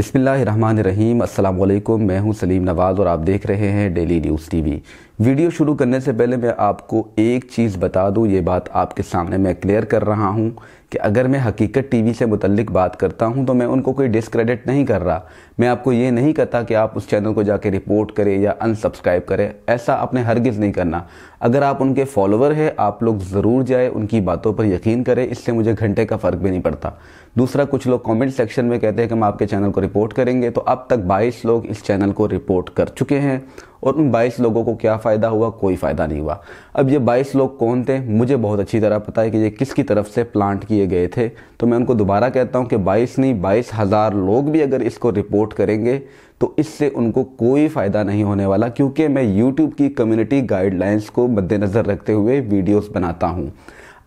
बिसमीम अल्लाम मैं हूं सलीम नवाज़ और आप देख रहे हैं डेली न्यूज़ टीवी वीडियो शुरू करने से पहले मैं आपको एक चीज़ बता दूं ये बात आपके सामने मैं क्लियर कर रहा हूं कि अगर मैं हकीकत टीवी से मुतलक बात करता हूँ तो मैं उनको कोई डिसक्रेडिट नहीं कर रहा मैं आपको ये नहीं कहता कि आप उस चैनल को जाके रिपोर्ट करें या अनसब्सक्राइब करें ऐसा आपने हरगिज़ नहीं करना अगर आप उनके फॉलोवर हैं आप लोग ज़रूर जाए उनकी बातों पर यकीन करें इससे मुझे घंटे का फ़र्क भी नहीं पड़ता दूसरा कुछ लोग कमेंट सेक्शन में कहते हैं कि हम आपके चैनल को रिपोर्ट करेंगे तो अब तक 22 लोग इस चैनल को रिपोर्ट कर चुके हैं और उन 22 लोगों को क्या फ़ायदा हुआ कोई फ़ायदा नहीं हुआ अब ये 22 लोग कौन थे मुझे बहुत अच्छी तरह पता है कि ये किसकी तरफ से प्लांट किए गए थे तो मैं उनको दोबारा कहता हूँ कि 22 नहीं बाईस हज़ार लोग भी अगर इसको रिपोर्ट करेंगे तो इससे उनको कोई फ़ायदा नहीं होने वाला क्योंकि मैं यूट्यूब की कम्युनिटी गाइडलाइंस को मद्देनज़र रखते हुए वीडियोज़ बनाता हूँ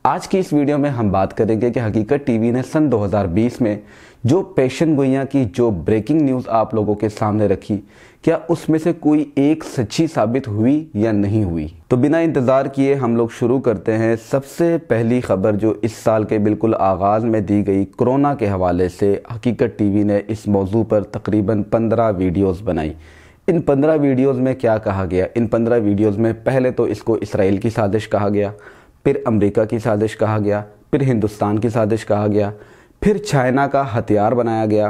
आज की इस वीडियो में हम बात करेंगे कि हकीकत टीवी ने सन 2020 में जो पेशन गोइयाँ की जो ब्रेकिंग न्यूज़ आप लोगों के सामने रखी क्या उसमें से कोई एक सच्ची साबित हुई या नहीं हुई तो बिना इंतज़ार किए हम लोग शुरू करते हैं सबसे पहली खबर जो इस साल के बिल्कुल आगाज़ में दी गई कोरोना के हवाले से हकीकत टीवी ने इस मौजू पर तकरीबन पंद्रह वीडियोज़ बनाई इन पंद्रह वीडियोज़ में क्या कहा गया इन पंद्रह वीडियोज़ में पहले तो इसको इसराइल की साजिश कहा गया फिर अमेरिका की साजिश कहा गया फिर हिंदुस्तान की साजिश कहा गया फिर चाइना का हथियार बनाया गया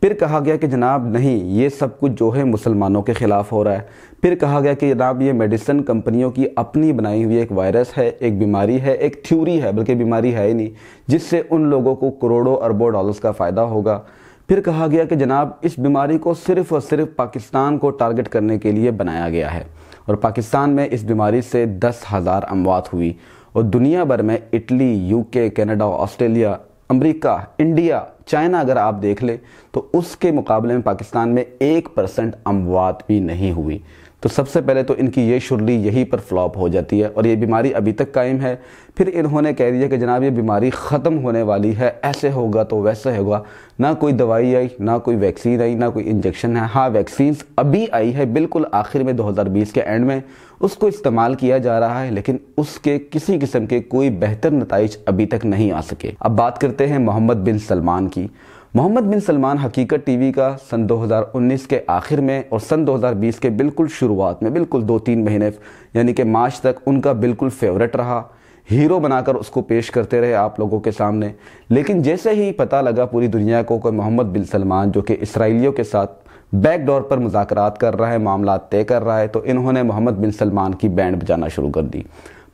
फिर कहा गया कि जनाब नहीं ये सब कुछ जो है मुसलमानों के ख़िलाफ़ हो रहा है फिर कहा गया कि जनाब ये मेडिसिन कंपनियों की अपनी बनाई हुई एक वायरस है एक बीमारी है एक थ्योरी है बल्कि बीमारी है ही नहीं जिससे उन लोगों को करोड़ों अरबों डॉलर्स का फ़ायदा होगा फिर कहा गया कि जनाब इस बीमारी को सिर्फ़ और सिर्फ पाकिस्तान को टारगेट करने के लिए बनाया गया है और पाकिस्तान में इस बीमारी से दस हज़ार अमवात हुई और दुनिया भर में Italy UK Canada Australia America India China अगर आप देख लें तो उसके मुकाबले में पाकिस्तान में एक परसेंट अमवात भी नहीं हुई तो सबसे पहले तो इनकी ये शुरली यहीं पर फ्लॉप हो जाती है और ये बीमारी अभी तक कायम है फिर इन्होंने कह दिया कि जनाब ये बीमारी ख़त्म होने वाली है ऐसे होगा तो वैसे होगा ना कोई दवाई आई ना कोई वैक्सीन आई ना कोई इंजेक्शन है हाँ वैक्सीन अभी आई है बिल्कुल आखिर में 2020 के एंड में उसको इस्तेमाल किया जा रहा है लेकिन उसके किसी किस्म के कोई बेहतर नतज अभी तक नहीं आ सके अब बात करते हैं मोहम्मद बिन सलमान की मोहम्मद बिन सलमान हकीकत टीवी का सन 2019 के आखिर में और सन 2020 के बिल्कुल शुरुआत में बिल्कुल दो तीन महीने यानी कि मार्च तक उनका बिल्कुल फेवरेट रहा हीरो बनाकर उसको पेश करते रहे आप लोगों के सामने लेकिन जैसे ही पता लगा पूरी दुनिया को कि मोहम्मद बिन सलमान जो कि इसराइलियों के साथ बैकडोर पर मुजाकर कर रहा है मामला तय कर रहा है तो इन्होंने मोहम्मद बिन सलमान की बैंड बजाना शुरू कर दी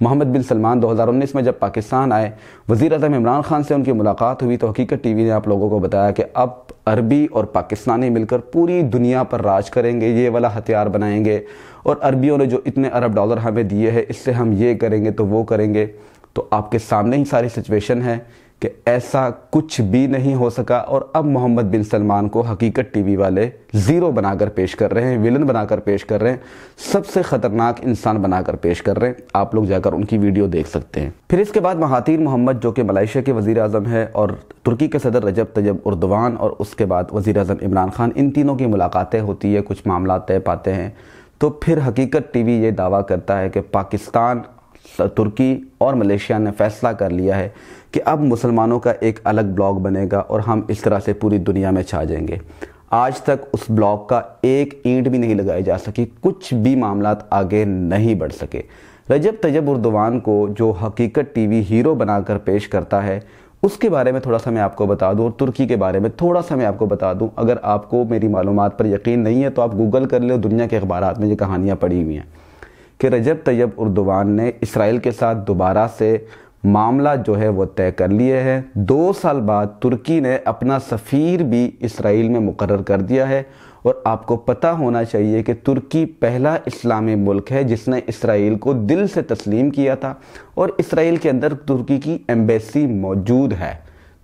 मोहम्मद बिन सलमान 2019 में जब पाकिस्तान आए वज़ी अजम इमरान खान से उनकी मुलाकात हुई तो हकीकत टी वी ने आप लोगों को बताया कि अब अरबी और पाकिस्तानी मिलकर पूरी दुनिया पर राज करेंगे ये वाला हथियार बनाएंगे और अरबियों ने जो इतने अरब डॉलर हमें दिए हैं इससे हम ये करेंगे तो वो करेंगे तो आपके सामने ही सारी सिचुएशन है कि ऐसा कुछ भी नहीं हो सका और अब मोहम्मद बिन सलमान को हकीकत टीवी वाले ज़ीरो बनाकर पेश कर रहे हैं विलन बनाकर पेश कर रहे हैं सबसे ख़तरनाक इंसान बनाकर पेश कर रहे हैं आप लोग जाकर उनकी वीडियो देख सकते हैं फिर इसके बाद महातीर मोहम्मद जो कि मलाइशिया के वज़ी अजम है और तुर्की के सदर रजब तजब उर्दवान और उसके बाद वज़ी अजम इमरान खान इन तीनों की मुलाकातें होती है कुछ मामला तय पाते हैं तो फिर हकीकत टीवी ये दावा करता है कि पाकिस्तान तुर्की और मलेशिया ने फैसला कर लिया है कि अब मुसलमानों का एक अलग ब्लॉग बनेगा और हम इस तरह से पूरी दुनिया में छा जाएंगे आज तक उस ब्लॉक का एक ईंट भी नहीं लगाई जा सकी कुछ भी मामला आगे नहीं बढ़ सके रजब तजब उर्दवान को जो हकीकत टीवी हीरो बनाकर पेश करता है उसके बारे में थोड़ा सा मैं आपको बता दूं और तुर्की के बारे में थोड़ा सा मैं आपको बता दूं अगर आपको मेरी मालूम पर यकीन नहीं है तो आप गूगल कर लो दुनिया के अखबार में ये कहानियाँ पड़ी हुई हैं कि रजब तैयब उर्दवान ने इसराइल के साथ दोबारा से मामला जो है वो तय कर लिए है दो साल बाद तुर्की ने अपना सफ़ीर भी इसराइल में मुकर कर दिया है और आपको पता होना चाहिए कि तुर्की पहला इस्लामी मुल्क है जिसने इसराइल को दिल से तस्लीम किया था और इसराइल के अंदर तुर्की की एम्बेसी मौजूद है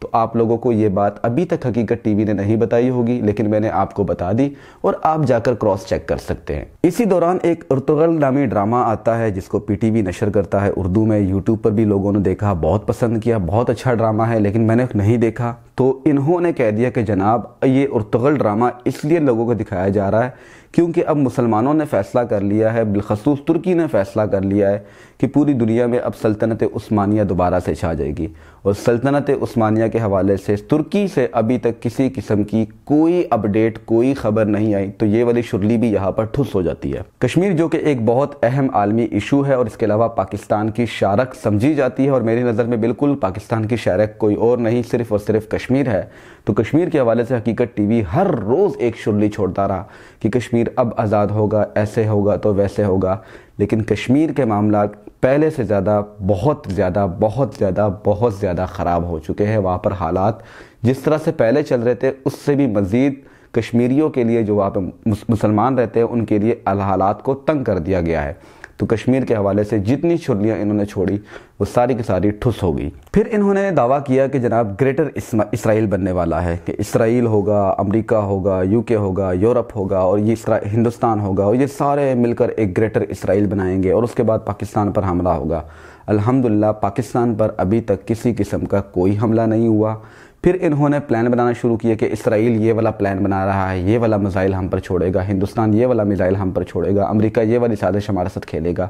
तो आप लोगों को ये बात अभी तक हकीकत टीवी ने नहीं बताई होगी लेकिन मैंने आपको बता दी और आप जाकर क्रॉस चेक कर सकते हैं इसी दौरान एक उर्तगल नामी ड्रामा आता है जिसको पीटीवी नशर करता है उर्दू में यूट्यूब पर भी लोगों ने देखा बहुत पसंद किया बहुत अच्छा ड्रामा है लेकिन मैंने नहीं देखा तो इन्होंने कह दिया कि जनाब ये उर्तगल ड्रामा इसलिए लोगों को दिखाया जा रहा है क्योंकि अब मुसलमानों ने फ़ैसला कर लिया है बिलखसूस तुर्की ने फ़ैसला कर लिया है कि पूरी दुनिया में अब सल्तनत उस्मानिया दोबारा से छा जाएगी और सल्तनत उस्मानिया के हवाले से तुर्की से अभी तक किसी किस्म की कोई अपडेट कोई खबर नहीं आई तो ये वाली शुरली भी यहाँ पर ठुस हो जाती है कश्मीर जो कि एक बहुत अहम आलमी इशू है और इसके अलावा पाकिस्तान की शारक समझी जाती है और मेरी नज़र में बिल्कुल पाकिस्तान की शारक कोई और नहीं सिर्फ और सिर्फ कश्मीर है तो कश्मीर के हवाले से हकीकत टी हर रोज़ एक शुरली छोड़ता रहा कि कश्मीर कश्मीर अब आज़ाद होगा ऐसे होगा तो वैसे होगा लेकिन कश्मीर के मामला पहले से ज़्यादा बहुत ज़्यादा बहुत ज़्यादा बहुत ज़्यादा ख़राब हो चुके हैं वहाँ पर हालात जिस तरह से पहले चल रहे थे उससे भी मज़ीद कश्मीरियों के लिए जो वहाँ पर मुसलमान रहते हैं उनके लिए हालात को तंग कर दिया गया है तो कश्मीर के हवाले से जितनी छुर्लियाँ इन्होंने छोड़ी वो सारी की सारी ठुस हो गई फिर इन्होंने दावा किया कि जनाब ग्रेटर इसराइल बनने वाला है कि इसराइल होगा अमेरिका होगा यूके होगा यूरोप होगा और ये हिंदुस्तान होगा और ये सारे मिलकर एक ग्रेटर इसराइल बनाएंगे और उसके बाद पाकिस्तान पर हमला होगा अलहमदिल्ला पाकिस्तान पर अभी तक किसी किस्म का कोई हमला नहीं हुआ फिर इन्होंने प्लान बनाना शुरू किया कि इसराइल ये वाला प्लान बना रहा है ये वाला मिज़ाइल हम पर छोड़ेगा हिंदुस्तान ये वाला मिज़ाइल हम पर छोड़ेगा अमेरिका ये वाली साजिश हमारे साथ खेलेगा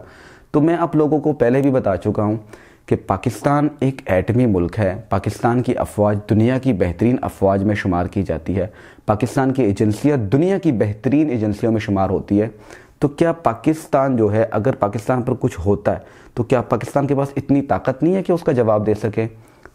तो मैं आप लोगों को पहले भी बता चुका हूँ कि पाकिस्तान एक एटमी मुल्क है पाकिस्तान की अफवाज दुनिया की बेहतरीन अफवाज में शुमार की जाती है पाकिस्तान की एजेंसियाँ दुनिया की बेहतरीन एजेंसियों में शुमार होती है तो क्या पाकिस्तान जो है अगर पाकिस्तान पर कुछ होता है तो क्या पाकिस्तान के पास इतनी ताकत नहीं है कि उसका जवाब दे सके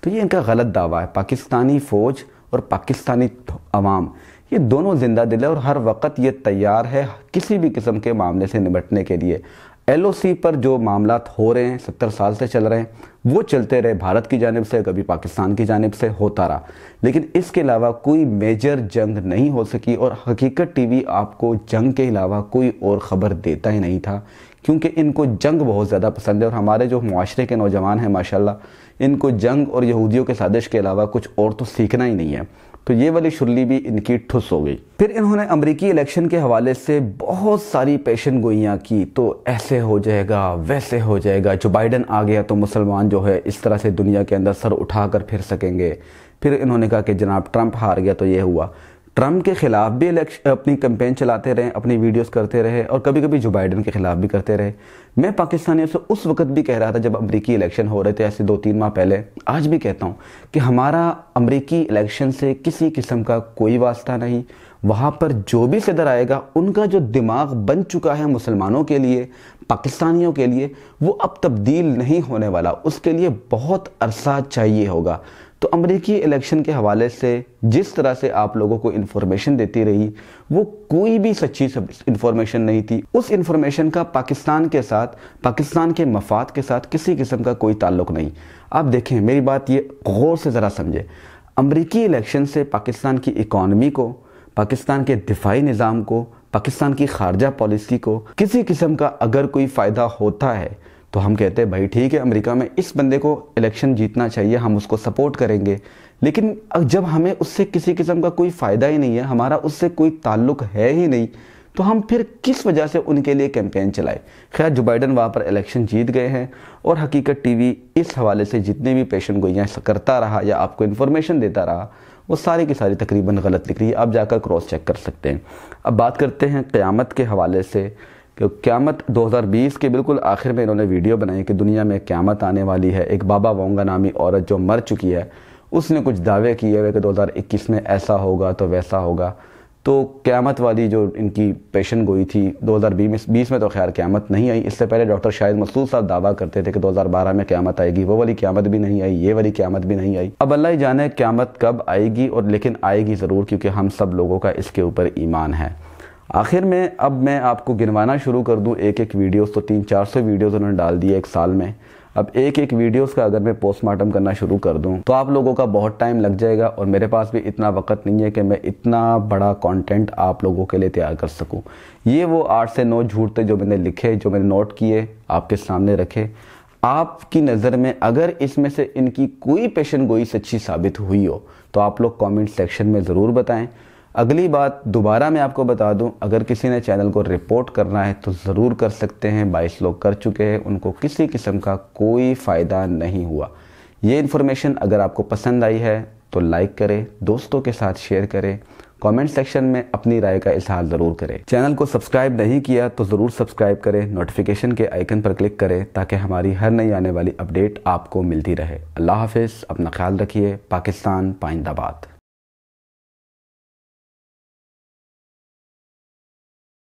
तो ये इनका गलत दावा है पाकिस्तानी फ़ौज और पाकिस्तानी अवाम ये दोनों जिंदा दिल है और हर वक्त ये तैयार है किसी भी किस्म के मामले से निपटने के लिए एल पर जो मामला हो रहे हैं सत्तर साल से चल रहे हैं वो चलते रहे भारत की जानब से कभी पाकिस्तान की जानब से होता रहा लेकिन इसके अलावा कोई मेजर जंग नहीं हो सकी और हकीकत टीवी आपको जंग के अलावा कोई और ख़बर देता ही नहीं था क्योंकि इनको जंग बहुत ज़्यादा पसंद है और हमारे जो माशरे के नौजवान हैं माशाल्लाह इनको जंग और यहूदियों के साजिश के अलावा कुछ और तो सीखना ही नहीं है तो ये वाली शुरली भी इनकी ठुस हो गई फिर इन्होंने अमरीकी इलेक्शन के हवाले से बहुत सारी पेशन गोइयाँ की तो ऐसे हो जाएगा वैसे हो जाएगा जो बाइडन आ गया तो मुसलमान जो है इस तरह से दुनिया के अंदर सर उठा कर फिर सकेंगे फिर इन्होंने कहा कि जनाब ट्रंप हार गया तो ये हुआ ट्रंप के ख़िलाफ़ भी इलेक्शन अपनी कैंपेन चलाते रहे अपनी वीडियोस करते रहे और कभी कभी जो बाइडन के ख़िलाफ़ भी करते रहे मैं पाकिस्तानियों से उस वक्त भी कह रहा था जब अमरीकी इलेक्शन हो रहे थे ऐसे दो तीन माह पहले आज भी कहता हूँ कि हमारा अमरीकी इलेक्शन से किसी किस्म का कोई वास्ता नहीं वहाँ पर जो भी सदर आएगा उनका जो दिमाग बन चुका है मुसलमानों के लिए पाकिस्तानियों के लिए वो अब तब्दील नहीं होने वाला उसके लिए बहुत अरसा चाहिए होगा तो अमेरिकी इलेक्शन के हवाले से जिस तरह से आप लोगों को इन्फॉर्मेशन देती रही वो कोई भी सच्ची इन्फॉर्मेशन नहीं थी उस इन्फॉर्मेशन का पाकिस्तान के साथ पाकिस्तान के मफाद के साथ किसी किस्म का कोई ताल्लुक नहीं आप देखें मेरी बात ये गौर से ज़रा समझे अमरीकी इलेक्शन से पाकिस्तान की इकॉनमी को पाकिस्तान के दिफाई निज़ाम को पाकिस्तान की खारजा पॉलिसी को किसी किस्म का अगर कोई फ़ायदा होता है तो हम कहते हैं भाई ठीक है अमेरिका में इस बंदे को इलेक्शन जीतना चाहिए हम उसको सपोर्ट करेंगे लेकिन जब हमें उससे किसी किस्म का कोई फ़ायदा ही नहीं है हमारा उससे कोई ताल्लुक है ही नहीं तो हम फिर किस वजह से उनके लिए कैंपेन चलाए खैर जो बाइडन वहाँ पर इलेक्शन जीत गए हैं और हकीकत टीवी इस हवाले से जितने भी पेशन गोइयाँ करता रहा या आपको इन्फॉर्मेशन देता रहा वो सारी की सारी तकरीबन गलत निकली आप जाकर क्रॉस चेक कर सकते हैं अब बात करते हैं क़्यामत के हवाले से कि क्यामत 2020 के बिल्कुल आखिर में इन्होंने वीडियो बनाई कि दुनिया में क्यामत आने वाली है एक बाबा वोंगा नामी औरत जो मर चुकी है उसने कुछ दावे किए हुए कि 2021 में ऐसा होगा तो वैसा होगा तो क्यामत वाली जो इनकी पेशन गोई थी 2020 में तो खैर क्यामत नहीं आई इससे पहले डॉक्टर शाहिद मसूद साहब दावा करते थे कि 2012 में क्यामत आएगी वो वाली क्यामत भी नहीं आई ये वाली क्यामत भी नहीं आई अब अल्लाह जाने क्यामत कब आएगी और लेकिन आएगी ज़रूर क्योंकि हम सब लोगों का इसके ऊपर ईमान है आखिर में अब मैं आपको गिनवाना शुरू कर दूं एक एक वीडियोस तो तीन चार सौ वीडियोज उन्होंने डाल दिए एक साल में अब एक एक वीडियोस का अगर मैं पोस्टमार्टम करना शुरू कर दूं तो आप लोगों का बहुत टाइम लग जाएगा और मेरे पास भी इतना वक्त नहीं है कि मैं इतना बड़ा कंटेंट आप लोगों के लिए तैयार कर सकूं ये वो आठ से नौ झूठ थे जो मैंने लिखे जो मैंने नोट किए आपके सामने रखे आपकी नज़र में अगर इसमें से इनकी कोई पेशन गोई सच्ची साबित हुई हो तो आप लोग कमेंट सेक्शन में ज़रूर बताएं अगली बात दोबारा मैं आपको बता दूं अगर किसी ने चैनल को रिपोर्ट करना है तो ज़रूर कर सकते हैं बाईस लोग कर चुके हैं उनको किसी किस्म का कोई फ़ायदा नहीं हुआ ये इन्फॉर्मेशन अगर आपको पसंद आई है तो लाइक करें दोस्तों के साथ शेयर करें कमेंट सेक्शन में अपनी राय का इजहार ज़रूर करें चैनल को सब्सक्राइब नहीं किया तो ज़रूर सब्सक्राइब करें नोटिफिकेशन के आइकन पर क्लिक करें ताकि हमारी हर नई आने वाली अपडेट आपको मिलती रहे अल्लाह हाफिज़ अपना ख्याल रखिए पाकिस्तान पाइंदाबाद